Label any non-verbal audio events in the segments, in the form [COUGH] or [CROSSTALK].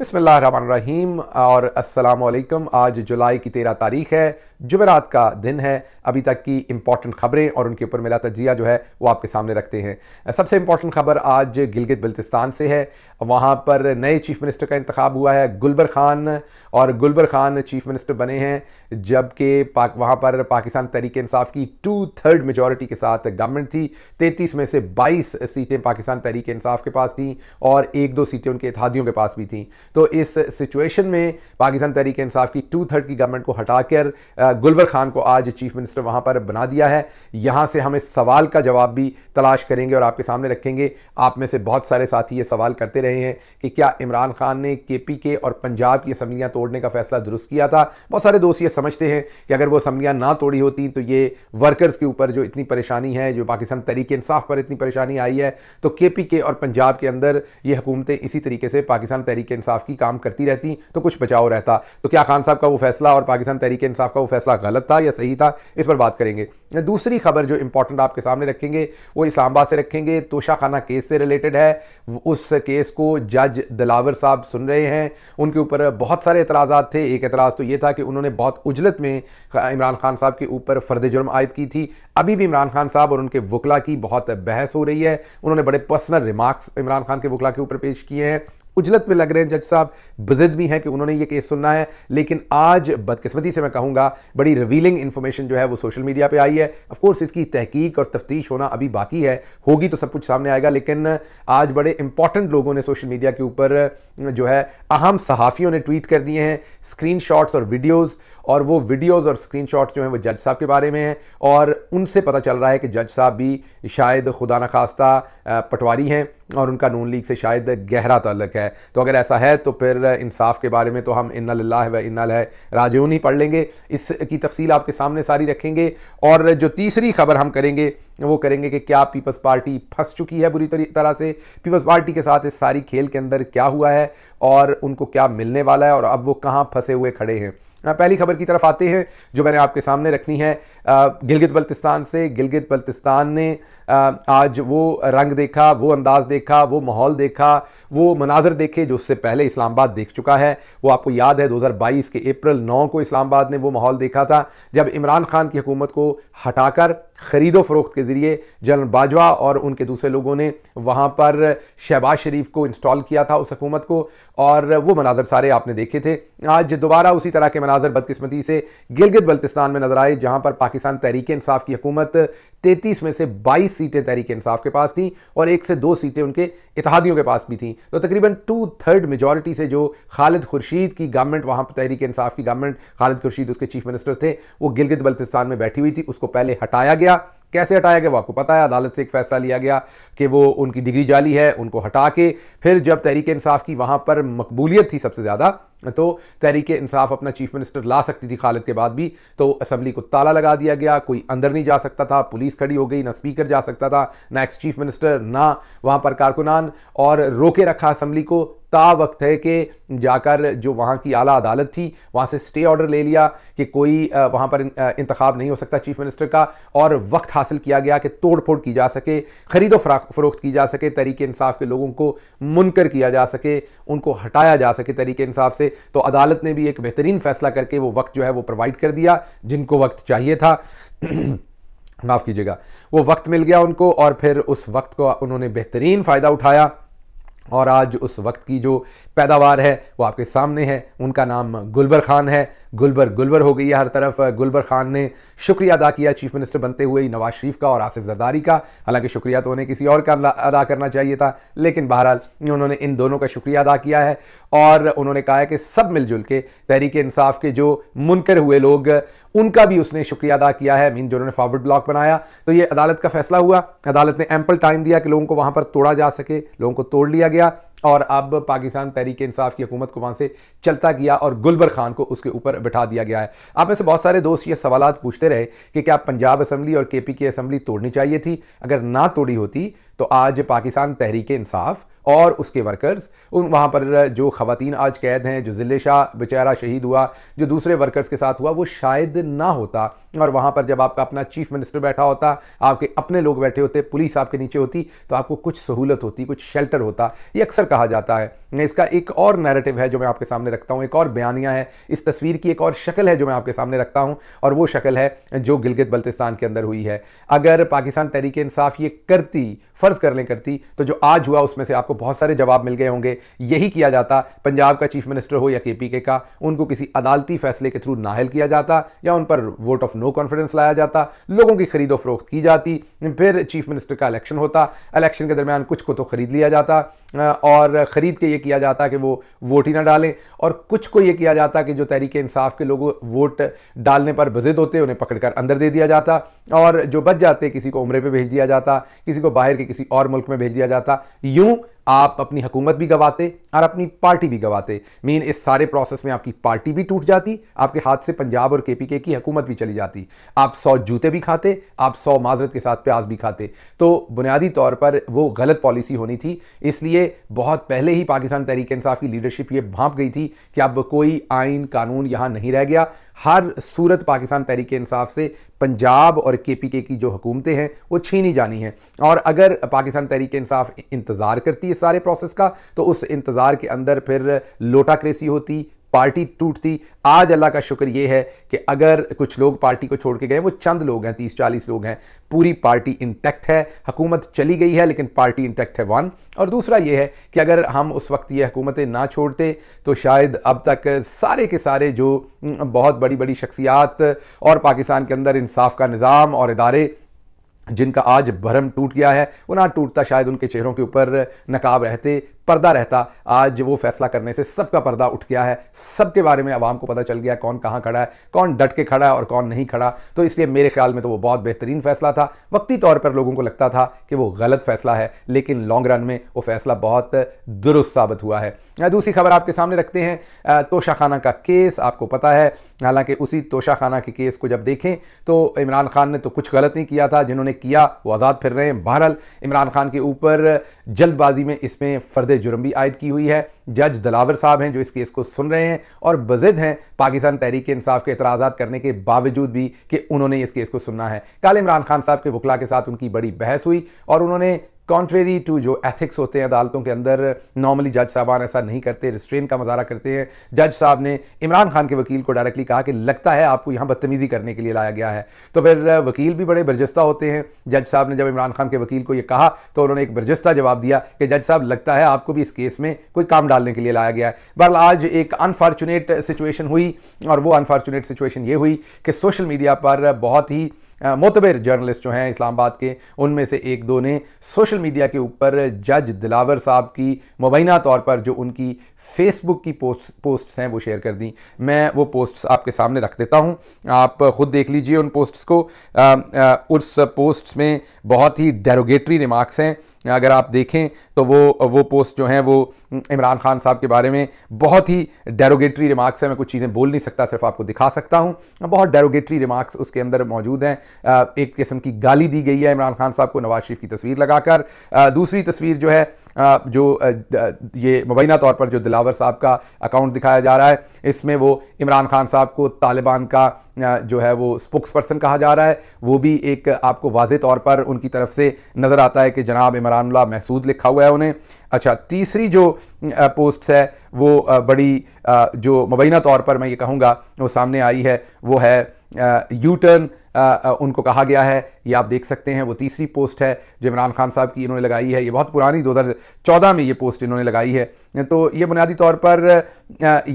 बसमीम और वालेकुम आज जुलाई की तेरह तारीख है जुमेरात का दिन है अभी तक की इम्पॉर्टेंट ख़बरें और उनके ऊपर मेरा तजिया जो है वो आपके सामने रखते हैं सबसे इम्पॉर्टेंट ख़बर आज गिलगित बल्तिस्तान से है वहाँ पर नए चीफ़ मिनिस्टर का इंतखब हुआ है गुलबर खान और गुलबर खान चीफ़ मिनिस्टर बने हैं जबकि पाक वहाँ पर पाकिस्तान तहरीक इंसाफ की टू थर्ड मेजॉरिटी के साथ गवर्नमेंट थी तैंतीस में से बाईस सीटें पाकिस्तान तहरीक इंसाफ के पास थी और एक दो सीटें उनके इतिहादियों के पास भी थीं तो इस सिचुएशन में पाकिस्तान तहरीक इंसाफ की टू थर्ड की गवर्नमेंट को हटाकर गुलबर खान को आज चीफ मिनिस्टर वहाँ पर बना दिया है यहाँ से हम इस सवाल का जवाब भी तलाश करेंगे और आपके सामने रखेंगे आप में से बहुत सारे साथी ये सवाल करते रहे हैं कि क्या इमरान खान ने के पी के और पंजाब की असम्बलियाँ तोड़ने का फैसला दुरुस्त किया था बहुत सारे दोस्त ये समझते हैं कि अगर वो असम्बलियाँ ना तोड़ी होती तो ये वर्कर्स के ऊपर जो इतनी परेशानी है जो पाकिस्तान तहरीक इंसाफ पर इतनी परेशानी आई है तो के पी के और पंजाब के अंदर ये हुकूमतें इसी तरीके से पाकिस्तान तहरीक इंसाफ इंसाफ की काम करती रहती तो कुछ बचाव रहता तो क्या खान साहब का वो फैसला और पाकिस्तान तहरीक इंसाफ का वो फैसला गलत था या सही था इस पर बात करेंगे दूसरी खबर जो इंपॉर्टेंट आपके सामने रखेंगे वो इस्लामाबाद से रखेंगे तोशाखाना केस से रिलेटेड है उस केस को जज दिलावर साहब सुन रहे हैं उनके ऊपर बहुत सारे एतराज़ा थे एक एतराज़ तो ये था कि उन्होंने बहुत उजलत में इमरान खान साहब के ऊपर फ़र्द जुर्म आयद की थी अभी भी इमरान खान साहब और उनके वकला की बहुत बहस हो रही है उन्होंने बड़े पर्सनल रिमार्क्स इमरान खान के वकला के ऊपर पेश किए हैं उजलत में लग रहे हैं जज साहब बजिद भी हैं कि उन्होंने ये केस सुनना है लेकिन आज बदकिस्मती से मैं कहूँगा बड़ी रिवीलिंग इन्फॉर्मेशन जो है वो सोशल मीडिया पे आई है ऑफकोर्स इसकी तहकीक और तफ्तीश होना अभी बाकी है होगी तो सब कुछ सामने आएगा लेकिन आज बड़े इंपॉर्टेंट लोगों ने सोशल मीडिया के ऊपर जो है अहम सहाफ़ियों ने ट्वीट कर दिए हैं स्क्रीन और वीडियोज़ और वो वीडियोस और स्क्रीनशॉट जो हैं वो जज साहब के बारे में हैं और उनसे पता चल रहा है कि जज साहब भी शायद खुदा न खास्ता पटवारी हैं और उनका नून लीग से शायद गहरा तल्लक है तो अगर ऐसा है तो फिर इंसाफ के बारे में तो हम इन व इन राजून ही पढ़ लेंगे इस की तफसील आपके सामने सारी रखेंगे और जो तीसरी खबर हम करेंगे वो करेंगे कि क्या पीपल्स पार्टी फंस चुकी है बुरी तरह से पीपल्स पार्टी के साथ इस सारी खेल के अंदर क्या हुआ है और उनको क्या मिलने वाला है और अब वो कहाँ फंसे हुए खड़े हैं पहली खबर की तरफ आते हैं जो मैंने आपके सामने रखनी है गिलगित बल्तिस्तान से गिलगित बल्तिस्तान ने आज वो रंग देखा वो अंदाज़ देखा वो माहौल देखा वो मनाजर देखे जो उससे पहले इस्लामाबाद देख चुका है वो आपको याद है 2022 के अप्रैल 9 को इस्लामाबाद ने वो माहौल देखा था जब इमरान खान की हुकूमत को हटाकर ख़रीदो फरोख्त के ज़रिए जनरल बाजवा और उनके दूसरे लोगों ने वहाँ पर शहबाज शरीफ को इंस्टॉल किया था उस हकूमत को और वो मनाजर सारे आपने देखे थे आज दोबारा उसी तरह के मनाजर बदकस्मती से गिलगित बल्तिस्तान में नजर आए जहाँ पर पाकिस्तान तहरीक इंसाफ की हकूमत तैंतीस में से बाईस सीटें तहरीक इंसाफ के पास थी और एक से दो सीटें उनके इतिहादियों के पास भी थी तो तकरीबन टू थर्ड मेजोरिटी से जो खालिद खुर्शीद की गवर्नमेंट वहाँ पर तहरीक इंसाफ की गवर्नमेंट खालिद खुर्शीद उसके चीफ मिनिस्टर थे वो गिलगित बल्तिस्तान में बैठी हुई थी उसको पहले हटाया गया कैसे हटाया गया वो आपको पता है अदालत से एक फैसला लिया गया कि वो उनकी डिग्री जाली है उनको हटा के फिर जब तहरीक इंसाफ की वहाँ पर मकबूलियत थी सबसे ज़्यादा तो तहरीक इंसाफ अपना चीफ मिनिस्टर ला सकती थी खालिद के बाद भी तो असम्बली को ताला लगा दिया गया कोई अंदर नहीं जा सकता था पुलिस खड़ी हो गई ना स्पीकर जा सकता था ना एक्स चीफ मिनिस्टर ना वहाँ पर कारकुनान और रोके रखा असम्बली को ता वक्त है कि जाकर जो वहाँ की आला अदालत थी वहाँ से स्टे ऑर्डर ले लिया कि कोई वहाँ पर इंतखब नहीं हो सकता चीफ मिनिस्टर का और वक्त हासिल किया गया कि तोड़ फोड़ की जा सके ख़रीदो फरोख्त की जा सके तरीके इंसाफ के लोगों को मुनकर किया जा सके उनको हटाया जा सके तरीके इंसाफ से तो अदालत ने भी एक बेहतरीन फैसला करके वो वक्त जो है वो प्रोवाइड कर दिया जिनको वक्त चाहिए था [CLEARS THROAT] माफ़ कीजिएगा वो वक्त मिल गया उनको और फिर उस वक्त को उन्होंने बेहतरीन फ़ायदा उठाया और आज उस वक्त की जो पैदावार है वो आपके सामने है उनका नाम गुलबर खान है गुलबर गुलबर हो गई है हर तरफ गुलबर खान ने शुक्रिया अदा किया चीफ मिनिस्टर बनते हुए नवाज शरीफ का और आसिफ जरदारी का हालांकि शुक्रिया तो उन्हें किसी और का अदा करना चाहिए था लेकिन बहरहाल उन्होंने इन दोनों का शुक्रिया अदा किया है और उन्होंने कहा है कि सब मिलजुल के तहरीक इंसाफ के जो मुनकर हुए लोग उनका भी उसने शुक्रिया अदा किया है मीन जिन्होंने फॉरवर्ड ब्लॉक बनाया तो ये अदालत का फैसला हुआ अदालत ने एम्पल टाइम दिया कि लोगों को वहाँ पर तोड़ा जा सके लोगों को तोड़ लिया गया और अब पाकिस्तान तहरीक इंसाफ की हुकूमत को वहाँ से चलता गया और गुलबर खान को उसके ऊपर बैठा दिया गया है आप में से बहुत सारे दोस्त ये सवाल पूछते रहे कि क्या पंजाब असम्बली और के पी की असम्बली तोड़नी चाहिए थी अगर ना तोड़ी होती तो आज पाकिस्तान तहरीक इंसाफ और उसके वर्कर्स उन वहाँ पर जो ख़वान आज कैद हैं जो ज़िले शाह बेचारा शहीद हुआ जो दूसरे वर्कर्स के साथ हुआ वो शायद ना होता और वहाँ पर जब आपका अपना चीफ मिनिस्टर बैठा होता आपके अपने लोग बैठे होते पुलिस आपके नीचे होती तो आपको कुछ सहूलत होती कुछ शेल्टर होता ये अक्सर कहा जाता है इसका एक और नैरेटिव है जो मैं आपके सामने रखता हूँ एक और बयानियाँ है इस तस्वीर की एक और शक्ल है जो मैं आपके सामने रखता हूँ और वो शक्ल है जो गिलगित बल्तिस्तान के अंदर हुई है अगर पाकिस्तान तहरीक इंसाफ ये करती फ़र्ज़ कर लें करती तो जो आज हुआ उसमें से आपको बहुत सारे जवाब मिल गए होंगे यही किया जाता पंजाब का चीफ मिनिस्टर हो या के पी के का उनको किसी अदालती फैसले के थ्रू नाहल किया जाता या उन पर वोट ऑफ नो कॉन्फिडेंस लाया जाता लोगों की खरीदो फरोख्त की जाती फिर चीफ मिनिस्टर का इलेक्शन होता इलेक्शन के दरमियान कुछ को तो ख़रीद लिया जाता और ख़रीद के ये किया जाता कि वो वोट ही ना डालें और कुछ को ये किया जाता कि जो तहरीक इंसाफ के लोग वोट डालने पर बजिद होते उन्हें पकड़कर अंदर दे दिया जाता और जो बच जाते किसी को उम्र पर भेज दिया जाता किसी को बाहर के किसी और मुल्क में भेज दिया जाता यूं आप अपनी हुकूमत भी गवाते और अपनी पार्टी भी गवाते मीन इस सारे प्रोसेस में आपकी पार्टी भी टूट जाती आपके हाथ से पंजाब और केपीके की हुकूमत भी चली जाती आप सौ जूते भी खाते आप सौ माजरत के साथ प्याज भी खाते तो बुनियादी तौर पर वो गलत पॉलिसी होनी थी इसलिए बहुत पहले ही पाकिस्तान तहरीक इंसाफ की लीडरशिप ये भाप गई थी कि अब कोई आइन कानून यहाँ नहीं रह गया हर सूरत पाकिस्तान तहरीक इंसाफ से पंजाब और के पी के की जो हुकूमतें हैं वो छीनी जानी हैं और अगर पाकिस्तान तहरीक इंसाफ इंतज़ार करती है सारे प्रोसेस का तो उस इंतज़ार के अंदर फिर लोटाक्रेसी होती पार्टी टूटती आज अल्लाह का शुक्र ये है कि अगर कुछ लोग पार्टी को छोड़ के गए वो चंद लोग हैं तीस चालीस लोग हैं पूरी पार्टी इंटैक्ट है हुकूमत चली गई है लेकिन पार्टी इंटैक्ट है वन और दूसरा ये है कि अगर हम उस वक्त ये हुकूमतें ना छोड़ते तो शायद अब तक सारे के सारे जो बहुत बड़ी बड़ी शख्सियात और पाकिस्तान के अंदर इंसाफ का निज़ाम और इदारे जिनका आज भरम टूट गया है वो ना टूटता शायद उनके चेहरों के ऊपर नकाब रहते पर्दा रहता आज वो फैसला करने से सबका पर्दा उठ गया है सबके बारे में आवाम को पता चल गया कौन कहाँ खड़ा है कौन डट के खड़ा है और कौन नहीं खड़ा तो इसलिए मेरे ख्याल में तो वो बहुत बेहतरीन फैसला था वक्ती तौर पर लोगों को लगता था कि वो गलत फैसला है लेकिन लॉन्ग रन में वो फैसला बहुत दुरुस्त साबित हुआ है दूसरी खबर आपके सामने रखते हैं तोशाखाना का केस आपको पता है हालांकि उसी तोशाखाना के केस को जब देखें तो इमरान खान ने तो कुछ गलत नहीं किया था जिन्होंने किया वो आज़ाद फिर रहे हैं बहरहाल इमरान खान के ऊपर जल्दबाजी में इसमें फर्द जुर्म भी आयद की हुई है जज दलावर साहब हैं जो इस केस को सुन रहे हैं और बजिद हैं पाकिस्तान तहरीक इंसाफ के एतराज़ा करने के बावजूद भी कि उन्होंने इस केस को सुनना है कल इमरान खान साहब के वकला के साथ उनकी बड़ी बहस हुई और उन्होंने कॉन्ट्रेरी टू जो एथिक्स होते हैं अदालतों के अंदर नॉर्मली जज साहबान ऐसा नहीं करते रिस्ट्रेन का मजारा करते हैं जज साहब ने इमरान खान के वकील को डायरेक्टली कहा कि लगता है आपको यहाँ बदतमीज़ी करने के लिए लाया गया है तो फिर वकील भी बड़े बर्जस्ता होते हैं जज साहब ने जब इमरान खान के वकील को ये कहा तो उन्होंने एक बर्जस्ता जवाब दिया कि जज साहब लगता है आपको भी इस केस में कोई काम डालने के लिए लाया गया है बहरल आज एक अनफॉर्चुनेट सिचुएशन हुई और वो अनफॉर्चुनेट सिचुएशन ये हुई कि सोशल मीडिया पर बहुत ही मोतबर जर्नलिस्ट जो हैं इस्लामाबाद के उनमें से एक दो ने सोशल मीडिया के ऊपर जज दिलावर साहब की मुबैना तौर पर जो उनकी फेसबुक की पोस्ट पोस्ट्स हैं वो शेयर कर दी मैं वो पोस्ट्स आपके सामने रख देता हूँ आप ख़ुद देख लीजिए उन पोस्ट्स को आ, आ, उस पोस्ट्स में बहुत ही डेरोगेटरी रिमार्क्स हैं अगर आप देखें तो वो वो पोस्ट जो हैं वो इमरान खान साहब के बारे में बहुत ही डेरोगेटरी रिमार्क्स हैं मैं कुछ चीज़ें बोल नहीं सकता सिर्फ आपको दिखा सकता हूँ बहुत डेरोगेटरी रिमार्क्स उसके अंदर मौजूद हैं एक किस्म की गाली दी गई है इमरान खान साहब को नवाज शरीफ की तस्वीर लगाकर दूसरी तस्वीर जो है जो ये मुबैना तौर पर जो दिलावर साहब का अकाउंट दिखाया जा रहा है इसमें वो इमरान खान साहब को तालिबान का जो है वो स्पोक्स पर्सन कहा जा रहा है वो भी एक आपको वाज तौर पर उनकी तरफ से नज़र आता है कि जनाब ला महसूद लिखा हुआ है उन्हें अच्छा तीसरी जो पोस्ट है वो बड़ी जो मुबैना तौर पर मैं ये कहूँगा वो सामने आई है वो है यू टर्न उनको कहा गया है ये आप देख सकते हैं वो तीसरी पोस्ट है जो इमरान खान साहब की इन्होंने लगाई है ये बहुत पुरानी 2014 में ये पोस्ट इन्होंने लगाई है तो ये बुनियादी तौर पर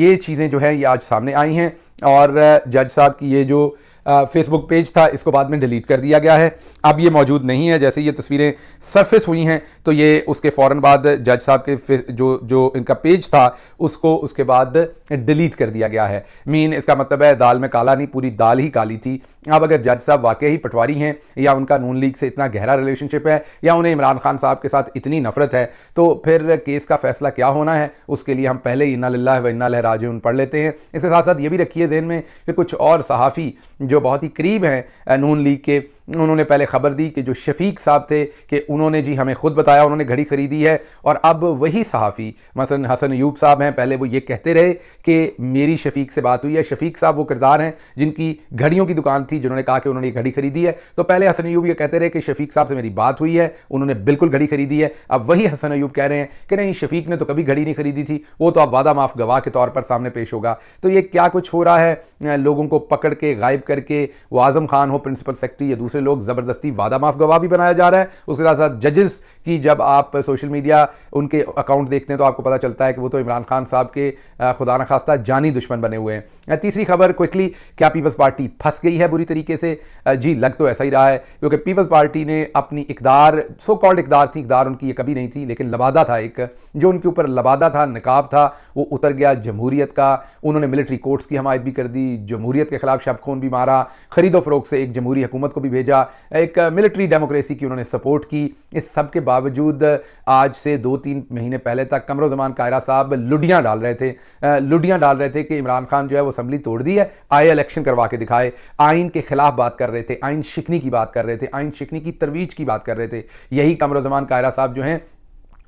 ये चीज़ें जो हैं ये आज सामने आई हैं और जज साहब की ये जो फेसबुक पेज था इसको बाद में डिलीट कर दिया गया है अब ये मौजूद नहीं है जैसे ये तस्वीरें सरफेस हुई हैं तो ये उसके फ़ौर बाद जज साहब के जो जो इनका पेज था उसको उसके बाद डिलीट कर दिया गया है मीन इसका मतलब है दाल में काला नहीं पूरी दाल ही काली थी अब अगर जज साहब वाकई ही पटवारी हैं या उनका नून लीग से इतना गहरा रिलेशनशिप है या उन्हें इमरान खान साहब के साथ इतनी नफरत है तो फिर केस का फैसला क्या होना है उसके लिए हम पहले ही इन्ना लाला व इन्ना लहराज पढ़ लेते हैं इसके साथ साथ ये भी रखिए जहन में कि कुछ और सहाफ़ी जो जो बहुत ही करीब हैं नून लीग के उन्होंने पहले खबर दी कि जो शफीक साहब थे कि उन्होंने जी हमें ख़ुद बताया उन्होंने घड़ी ख़रीदी है और अब वही सहाफ़ी मसलन हसन यूब साहब हैं पहले वो ये कहते रहे कि मेरी शफीक से बात हुई है शफीक साहब वो किरदार हैं जिनकी घड़ियों की दुकान थी जिन्होंने कहा कि उन्होंने ये घड़ी ख़रीदी है तो पहले हसन यूब ये कहते रहे कि शफीक साहब से मेरी बात हुई है उन्होंने बिल्कुल घड़ी ख़रीदी है अब वही हसन ऐब कह रहे हैं कि नहीं शफीक ने तो कभी घड़ी नहीं खरीदी थी वो तो अब वादा माफ़ गवाह के तौर पर सामने पेश होगा तो ये क्या कुछ हो रहा है लोगों को पकड़ के गायब करके वो आज़म खान हो प्रिंसिपल सेक्रेटरी या दूसरे से लोग ज़बरदस्ती वादा माफ गवाह भी बनाया जा रहा है उसके साथ साथ जजेस की जब आप सोशल मीडिया उनके अकाउंट देखते हैं तो आपको पता चलता है कि वो तो इमरान खान साहब के खुदा न खास्ता जानी दुश्मन बने हुए हैं तीसरी खबर क्विकली क्या पीपल्स पार्टी फंस गई है बुरी तरीके से जी लग तो ऐसा ही रहा है क्योंकि पीपल्स पार्टी ने अपनी इकदार सो कॉल्ड इकदार थी इकदार उनकी ये कभी नहीं थी लेकिन लबादा था एक जो उनके ऊपर लबादा था नकाब था वो उतर गया जमहूरीत का उन्होंने मिलिट्री कोर्ट्स की हमायत भी कर दी जमहूरीत के खिलाफ शबखून भी मारा खरीदो फरोख से एक जमहूरी हुकूमत को भी भेज भेजा एक मिलिट्री डेमोक्रेसी की उन्होंने सपोर्ट की इस सब के बावजूद आज से दो तीन महीने पहले तक जमान कायरा साहब लुडियाँ डाल रहे थे लुडियाँ डाल रहे थे कि इमरान खान जो है वो असम्बली तोड़ दी है आए इलेक्शन करवा के दिखाए आइन के खिलाफ बात कर रहे थे आइन शिकनी की बात कर रहे थे आइन शिकनी की तरवीज की बात कर रहे थे यही जमान कायरा साहब जो हैं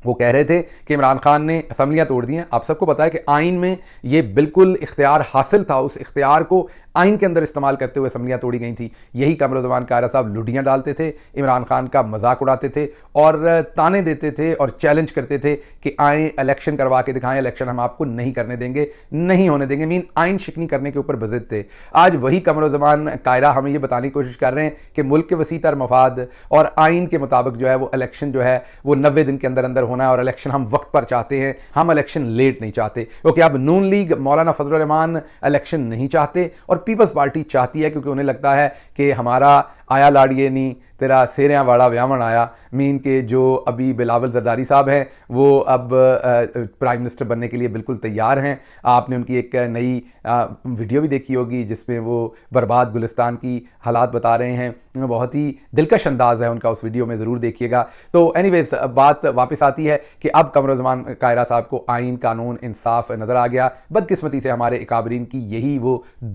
वो कह रहे थे कि इमरान खान ने असम्बलियाँ तोड़ दी हैं आप सबको पता है कि आइन में ये बिल्कुल इख्तियार हासिल था उस इख्तियार को आइन के अंदर इस्तेमाल करते हुए असम्बलियाँ तोड़ी गई थी यही कमरुजमान कारा साहब लुडियाँ डालते थे इमरान खान का मजाक उड़ाते थे और ताने देते थे और चैलेंज करते थे कि आए इलेक्शन करवा के दिखाएं इलेक्शन हम आपको नहीं करने देंगे नहीं होने देंगे मीन आइन शिकनी करने के ऊपर बजिद थे आज वही कमरुजमान कायरा हमें ये बताने की कोशिश कर रहे हैं कि मुल्क के वसीतर मफाद और आइन के मुताबिक जो है वो इलेक्शन जो है वो नबे दिन के अंदर अंदर होना है और इलेक्शन हम वक्त पर चाहते हैं हम इलेक्शन लेट नहीं चाहते क्योंकि अब नून लीग मौलाना फजलरहमान इलेक्शन नहीं चाहते और पीपल्स पार्टी चाहती है क्योंकि उन्हें लगता है कि हमारा आया नहीं तेरा सेरिया वाला व्यावन आया मीन के जो अभी बिलावल जरदारी साहब हैं वो अब प्राइम मिनिस्टर बनने के लिए बिल्कुल तैयार हैं आपने उनकी एक नई वीडियो भी देखी होगी जिसमें वो बर्बाद गुलिस्तान की हालात बता रहे हैं बहुत ही दिलकश अंदाज़ है उनका उस वीडियो में ज़रूर देखिएगा तो एनी बात वापस आती है कि अब कमर कमरुजमान कायरा साहब को आइन कानून इंसाफ नज़र आ गया बदकिस्मती से हमारे इकाबरीन की यही वो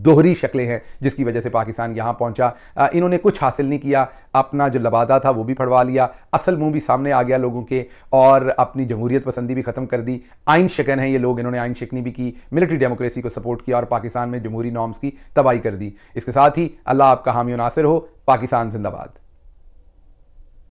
दोहरी शक्लें हैं जिसकी वजह से पाकिस्तान यहाँ पहुँचा इन्होंने कुछ हासिल नहीं किया आप अपना जो लबादा था वो भी फड़वा लिया असल मुंह भी सामने आ गया लोगों के और अपनी जमहूरियत पसंदी भी ख़त्म कर दी आइन शिकन है ये लोग इन्होंने आइन शिकनी भी की मिलिट्री डेमोक्रेसी को सपोर्ट किया और पाकिस्तान में जमहूरी नॉर्म्स की तबाही कर दी इसके साथ ही अल्लाह आपका हामी नासिर हो पाकिस्तान जिंदाबाद